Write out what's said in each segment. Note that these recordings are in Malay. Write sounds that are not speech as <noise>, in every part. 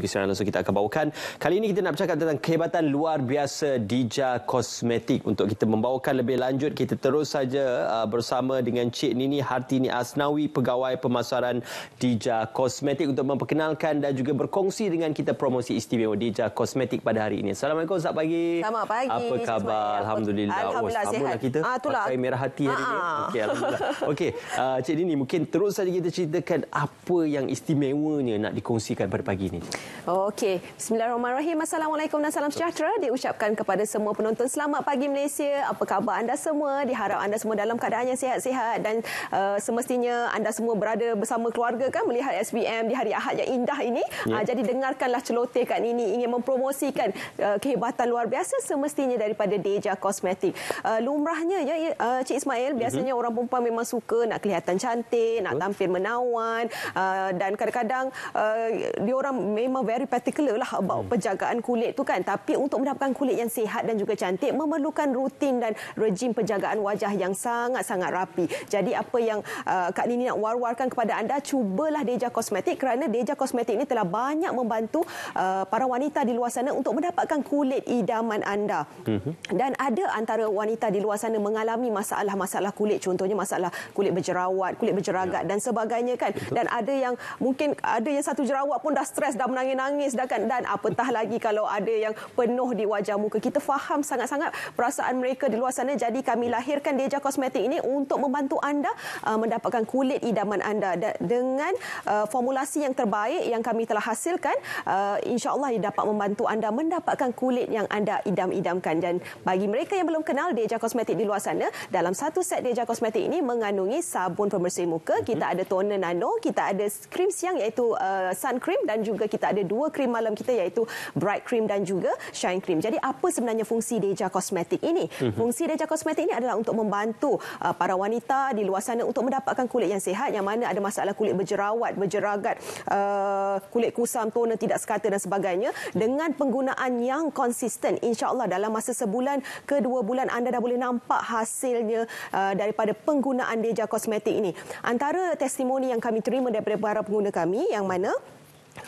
Kisah langsung kita akan bawakan. Kali ini kita nak bercakap tentang kehebatan luar biasa Dija Kosmetik. Untuk kita membawakan lebih lanjut, kita terus saja uh, bersama dengan Cik Nini Hartini Asnawi, Pegawai Pemasaran Dija Kosmetik untuk memperkenalkan dan juga berkongsi dengan kita promosi istimewa Dija Kosmetik pada hari ini. Assalamualaikum, selamat pagi. Selamat pagi. Apa khabar? Alhamdulillah. Alhamdulillah, oh, sihat. kita ah, itulah. pakai merah hati hari ah, ini. Okey, Alhamdulillah. Okey, uh, Cik Nini, mungkin terus saja kita ceritakan apa apa yang istimewanya nak dikongsikan pada pagi ini? Okey. Bismillahirrahmanirrahim. Assalamualaikum dan salam sejahtera. Diucapkan kepada semua penonton selamat pagi Malaysia. Apa khabar anda semua? Diharap anda semua dalam keadaan yang sihat-sihat dan uh, semestinya anda semua berada bersama keluarga kan melihat SPM di hari Ahad yang indah ini. Yeah. Ya. Uh, jadi dengarkanlah celoteh kat ini ingin mempromosikan uh, kehebatan luar biasa semestinya daripada Deja Cosmetic. Uh, lumrahnya ya uh, Cik Ismail, biasanya mm-hmm. orang perempuan memang suka nak kelihatan cantik, nak tampil menawan. Uh, Ah, dan kadang-kadang uh, dia orang memang very particular lah about hmm. penjagaan kulit tu kan tapi untuk mendapatkan kulit yang sihat dan juga cantik memerlukan rutin dan rejim penjagaan wajah yang sangat-sangat rapi jadi apa yang uh, Kak Nini nak war-warkan kepada anda cubalah Deja Kosmetik kerana Deja Kosmetik ni telah banyak membantu uh, para wanita di luar sana untuk mendapatkan kulit idaman anda hmm. dan ada antara wanita di luar sana mengalami masalah-masalah kulit contohnya masalah kulit berjerawat kulit berjeragat ya. dan sebagainya kan Betul. dan ada ada yang mungkin ada yang satu jerawat pun dah stres dah menangis-nangis dah kan dan apatah lagi kalau ada yang penuh di wajah muka kita faham sangat-sangat perasaan mereka di luar sana jadi kami lahirkan Deja Kosmetik ini untuk membantu anda uh, mendapatkan kulit idaman anda dan dengan uh, formulasi yang terbaik yang kami telah hasilkan uh, insyaallah ia dapat membantu anda mendapatkan kulit yang anda idam-idamkan dan bagi mereka yang belum kenal Deja Kosmetik di luar sana dalam satu set Deja Kosmetik ini mengandungi sabun pembersih muka kita mhm. ada toner nano kita ada krim siang iaitu uh, sun cream dan juga kita ada dua krim malam kita iaitu bright cream dan juga shine cream. Jadi apa sebenarnya fungsi Deja Cosmetic ini? Mhm. Fungsi Deja Cosmetic ini adalah untuk membantu uh, para wanita di luar sana untuk mendapatkan kulit yang sehat. yang mana ada masalah kulit berjerawat, berjeragat, uh, kulit kusam, toner tidak sekata dan sebagainya dengan penggunaan yang konsisten insyaAllah dalam masa sebulan ke dua bulan anda dah boleh nampak hasilnya uh, daripada penggunaan Deja Cosmetic ini. Antara testimoni yang kami terima daripada para pengguna kami yang mana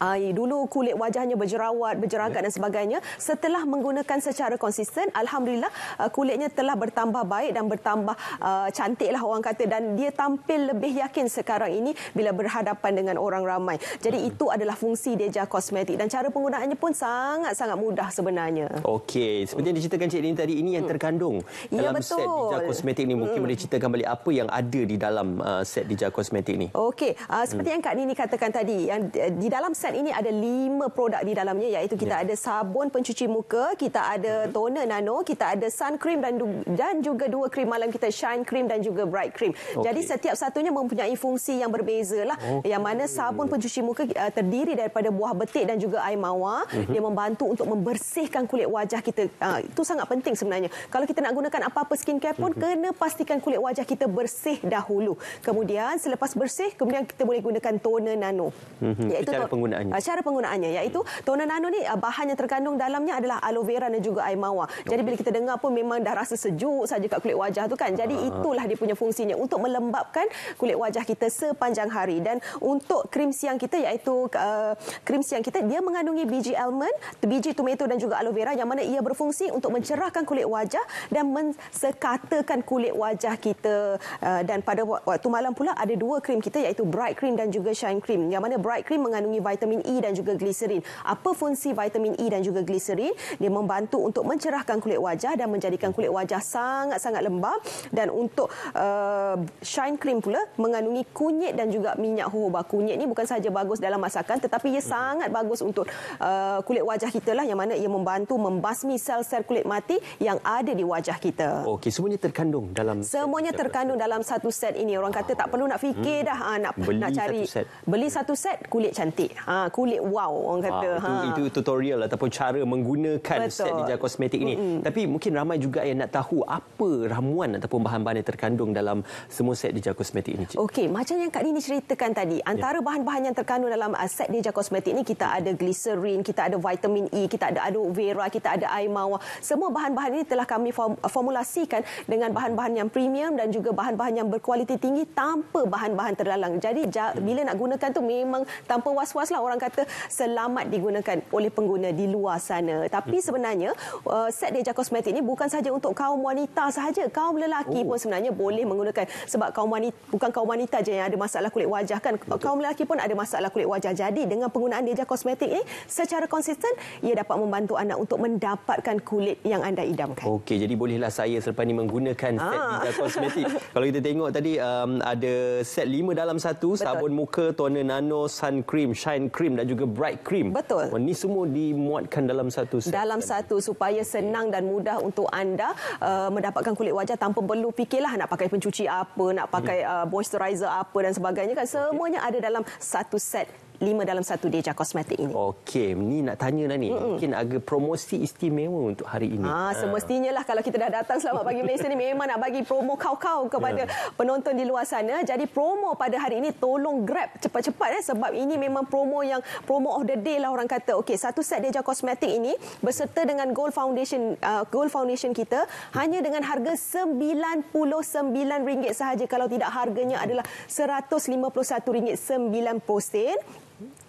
Air. Dulu kulit wajahnya berjerawat, berjerangkat ya. dan sebagainya. Setelah menggunakan secara konsisten, Alhamdulillah uh, kulitnya telah bertambah baik dan bertambah uh, cantiklah orang kata. Dan dia tampil lebih yakin sekarang ini bila berhadapan dengan orang ramai. Jadi hmm. itu adalah fungsi Deja Kosmetik. Dan cara penggunaannya pun sangat-sangat mudah sebenarnya. Okey. Seperti yang diceritakan Cik Lin tadi, ini yang hmm. terkandung hmm. dalam ya, set Deja Kosmetik ini. Mungkin hmm. boleh ceritakan balik apa yang ada di dalam uh, set Deja Kosmetik ini. Okey. Uh, seperti hmm. yang Kak Nini katakan tadi, yang di dalam dalam set ini ada lima produk di dalamnya iaitu kita ya. ada sabun pencuci muka, kita ada ya. toner nano, kita ada sun cream dan dan juga dua krim malam kita shine cream dan juga bright cream. Okay. Jadi setiap satunya mempunyai fungsi yang berbeza lah. Okay. Yang mana sabun pencuci muka uh, terdiri daripada buah betik dan juga air mawar, uh-huh. dia membantu untuk membersihkan kulit wajah kita. Uh, itu sangat penting sebenarnya. Kalau kita nak gunakan apa-apa skincare pun uh-huh. kena pastikan kulit wajah kita bersih dahulu. Kemudian selepas bersih kemudian kita boleh gunakan toner nano. Uh-huh. Iaitu penggunaannya. Uh, cara penggunaannya iaitu toner nano ni uh, bahan yang terkandung dalamnya adalah aloe vera dan juga air mawar. Okay. Jadi bila kita dengar pun memang dah rasa sejuk saja kat kulit wajah tu kan. Jadi uh. itulah dia punya fungsinya untuk melembapkan kulit wajah kita sepanjang hari dan untuk krim siang kita iaitu uh, krim siang kita dia mengandungi biji almond, biji tomato dan juga aloe vera yang mana ia berfungsi untuk mencerahkan kulit wajah dan mensekatakan kulit wajah kita dan pada waktu malam pula ada dua krim kita iaitu bright cream dan juga shine cream yang mana bright cream mengandungi vitamin E dan juga gliserin. Apa fungsi vitamin E dan juga gliserin? Dia membantu untuk mencerahkan kulit wajah dan menjadikan kulit wajah sangat-sangat lembab dan untuk uh, shine cream pula mengandungi kunyit dan juga minyak jojoba. Kunyit ni bukan sahaja bagus dalam masakan tetapi ia sangat bagus untuk uh, kulit wajah kita lah yang mana ia membantu membasmi sel-sel kulit mati yang ada di wajah kita. Okey, semuanya terkandung dalam Semuanya terkandung dalam satu set ini. Orang kata tak perlu nak fikir hmm. dah hmm. ha, nak nak cari satu set. beli satu set kulit cantik ha, kulit wow orang ah, kata. Ha, itu, ha. itu tutorial ataupun cara menggunakan Betul. set Nijal Kosmetik ini. Mm-hmm. Tapi mungkin ramai juga yang nak tahu apa ramuan ataupun bahan-bahan yang terkandung dalam semua set Nijal Kosmetik ini. Okey, macam yang Kak Nini ceritakan tadi, ya. antara yeah. bahan-bahan yang terkandung dalam uh, set Nijal Kosmetik ini, kita ada glycerin, kita ada vitamin E, kita ada aloe vera, kita ada air mawar. Semua bahan-bahan ini telah kami form- uh, formulasikan dengan bahan-bahan yang premium dan juga bahan-bahan yang berkualiti tinggi tanpa bahan-bahan terlalang. Jadi hmm. bila nak gunakan tu memang tanpa was-was lah orang kata selamat digunakan oleh pengguna di luar sana. Tapi sebenarnya uh, set Deja kosmetik ini bukan saja untuk kaum wanita sahaja. Kaum lelaki oh. pun sebenarnya boleh menggunakan sebab kaum wanita, bukan kaum wanita saja yang ada masalah kulit wajah kan. Betul. Kaum lelaki pun ada masalah kulit wajah. Jadi dengan penggunaan Deja kosmetik ini secara konsisten ia dapat membantu anda untuk mendapatkan kulit yang anda idamkan. Okey, jadi bolehlah saya selepas ni menggunakan set ah. Deja Cosmetic. <laughs> Kalau kita tengok tadi um, ada set lima dalam satu, Betul. sabun muka, toner nano, sun cream, shine fine cream dan juga bright cream. Betul. Ini oh, semua dimuatkan dalam satu set. Dalam satu supaya senang dan mudah untuk anda uh, mendapatkan kulit wajah tanpa perlu fikirlah nak pakai pencuci apa, nak pakai hmm. uh, moisturizer apa dan sebagainya kan. Semuanya okay. ada dalam satu set lima dalam satu Deja Kosmetik ini. Okey, ni nak tanya lah ni. Mm -mm. Mungkin agak promosi istimewa untuk hari ini. Ah, ah, semestinya lah kalau kita dah datang selamat pagi Malaysia ni memang nak bagi promo kau-kau kepada yeah. penonton di luar sana. Jadi promo pada hari ini tolong grab cepat-cepat eh sebab ini memang promo yang promo of the day lah orang kata. Okey, satu set Deja Kosmetik ini berserta dengan Gold Foundation uh, Gold Foundation kita hanya dengan harga RM99 sahaja kalau tidak harganya adalah RM151.90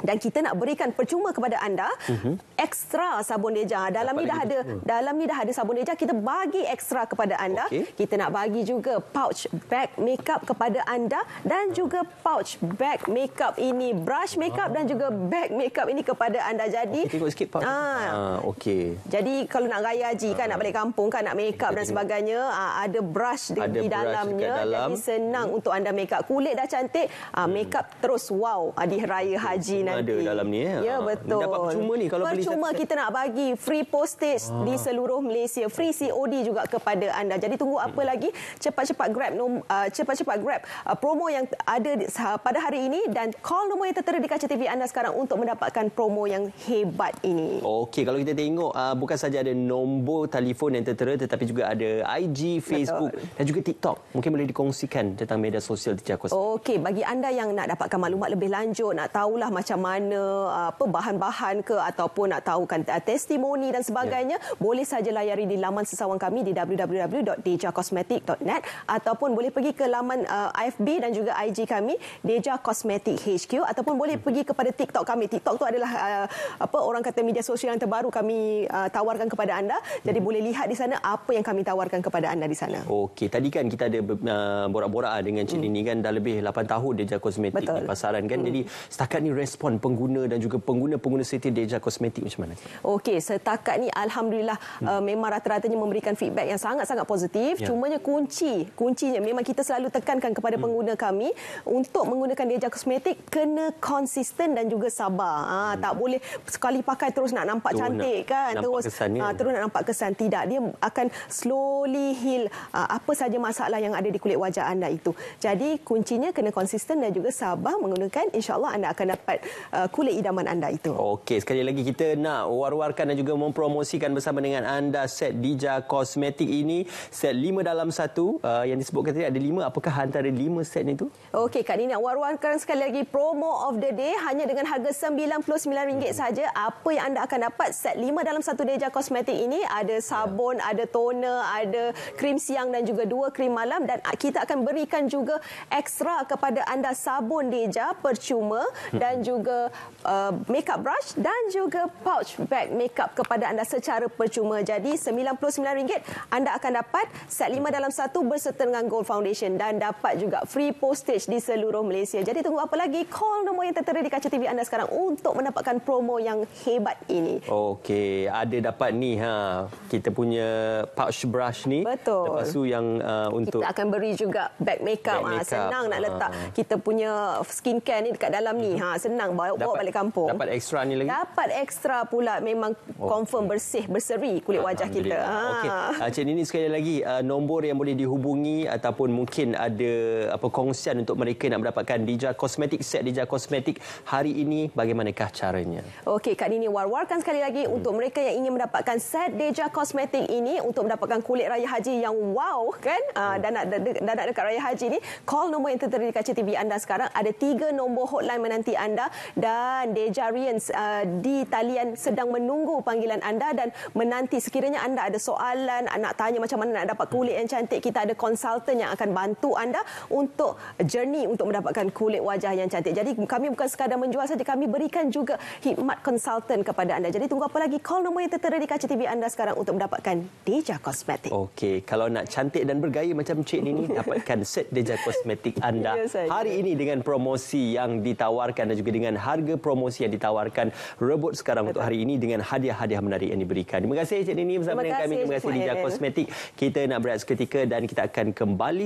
dan kita nak berikan percuma kepada anda uh mhm. -huh. ekstra sabun deja dalam Dapat ni dah ada percuma. dalam ni dah ada sabun deja kita bagi ekstra kepada anda okay. kita nak bagi juga pouch bag makeup kepada anda dan juga pouch bag makeup ini brush makeup ah. dan juga bag makeup ini kepada anda jadi okay, tengok sikit pouch aa, ah. ah okey jadi kalau nak raya haji kan ah. nak balik kampung kan nak makeup dan sebagainya aa, ah, ada brush ada di brush dalamnya dalam. jadi senang hmm. untuk anda makeup kulit dah cantik aa, ah, makeup hmm. terus wow di raya haji haji Cuma nanti. Ada dalam ni. Ya, ya ah, betul. Dapat percuma ni kalau percuma beli. Percuma kita nak bagi free postage ha. di seluruh Malaysia. Free COD juga kepada anda. Jadi tunggu hmm. apa lagi? Cepat-cepat grab nom, ah, cepat-cepat grab promo yang ada pada hari ini dan call nombor yang tertera di kaca TV anda sekarang untuk mendapatkan promo yang hebat ini. Okey, kalau kita tengok bukan saja ada nombor telefon yang tertera tetapi juga ada IG, Facebook betul. dan juga TikTok. Mungkin boleh dikongsikan tentang media sosial di Jakarta. Okey, bagi anda yang nak dapatkan maklumat lebih lanjut, nak tahulah lah macam mana apa bahan-bahan ke ataupun nak tahu kan eh, testimoni dan sebagainya yeah. boleh saja layari di laman sesawang kami di www.dejacosmetic.net ataupun boleh pergi ke laman uh, eh, IFB dan juga IG kami Deja Cosmetic HQ ataupun boleh hmm. pergi kepada TikTok kami TikTok tu adalah uh, apa orang kata media sosial yang terbaru kami uh, tawarkan kepada anda jadi yeah. Hmm. boleh lihat di sana apa yang kami tawarkan kepada anda di sana okey tadi kan kita ada uh, borak-borak ah, dengan Cik mm. Nini kan dah lebih 8 tahun Deja Cosmetic Betul. di pasaran kan mm. jadi setakat ni respon pengguna dan juga pengguna-pengguna Siti Deja Kosmetik macam mana? Okey, setakat ni alhamdulillah hmm. uh, memang rata-ratanya memberikan feedback yang sangat-sangat positif. Ya. Cumanya kunci, kuncinya memang kita selalu tekankan kepada hmm. pengguna kami untuk menggunakan Deja Kosmetik kena konsisten dan juga sabar. Ha, hmm. tak boleh sekali pakai terus nak nampak terus cantik nak, kan? Nampak terus kesannya. Ha, terus nak nampak kesan tidak. Dia akan slowly heal ha, apa saja masalah yang ada di kulit wajah anda itu. Jadi kuncinya kena konsisten dan juga sabar menggunakan insya-Allah anda akan dapat dapat uh, kulit idaman anda itu. Okey, sekali lagi kita nak war-warkan dan juga mempromosikan bersama dengan anda set Dija Kosmetik ini, set lima dalam satu uh, yang disebutkan tadi ada lima. apakah antara lima set itu? Okey, Kak Nina, war-warkan sekali lagi promo of the day hanya dengan harga RM99 hmm. saja. Apa yang anda akan dapat set lima dalam satu Dija Kosmetik ini? Ada ya. sabun, yeah. ada toner, ada krim siang dan juga dua krim malam dan kita akan berikan juga ekstra kepada anda sabun dija percuma hmm. dan dan juga uh, makeup brush dan juga pouch bag makeup kepada anda secara percuma. Jadi RM99 anda akan dapat set lima dalam satu berserta dengan gold foundation dan dapat juga free postage di seluruh Malaysia. Jadi tunggu apa lagi? Call nombor yang tertera di kaca TV anda sekarang untuk mendapatkan promo yang hebat ini. Okey, ada dapat ni ha. Kita punya pouch brush ni. Betul. Lepas tu yang uh, untuk kita akan beri juga bag makeup. Bag ah, makeup. Ha, senang ha. nak letak kita punya skincare ni dekat dalam ni. Mhm. Ha senang bawa, dapat, balik kampung. Dapat ekstra ni lagi? Dapat ekstra pula memang oh, confirm okay. bersih, berseri kulit wajah kita. Ha. Okey. Ah, Cik ini sekali lagi uh, nombor yang boleh dihubungi ataupun mungkin ada apa kongsian untuk mereka nak mendapatkan Dija Cosmetic set Dija Cosmetic hari ini bagaimanakah caranya? Okey Kak Nini war-warkan sekali lagi hmm. untuk mereka yang ingin mendapatkan set Dija Cosmetic ini untuk mendapatkan kulit raya haji yang wow kan uh, hmm. dan nak dan, dan, dan nak dekat raya haji ni call nombor yang tertera di kaca TV anda sekarang ada tiga nombor hotline menanti anda anda dan Dejarians uh, di talian sedang menunggu panggilan anda dan menanti sekiranya anda ada soalan nak tanya macam mana nak dapat kulit yang cantik kita ada konsultan yang akan bantu anda untuk journey untuk mendapatkan kulit wajah yang cantik jadi kami bukan sekadar menjual saja kami berikan juga khidmat konsultan kepada anda jadi tunggu apa lagi call nombor yang tertera di kaca TV anda sekarang untuk mendapatkan Deja Cosmetic Okey, kalau nak cantik dan bergaya macam Cik Nini <laughs> dapatkan set Deja Cosmetic anda yes, ya hari ini dengan promosi yang ditawarkan dan juga juga dengan harga promosi yang ditawarkan robot sekarang Betul. untuk hari ini dengan hadiah-hadiah menarik yang diberikan. Terima kasih Cik Nini bersama dengan kami. Terima kasih Lidia Kosmetik. Kita nak berat seketika dan kita akan kembali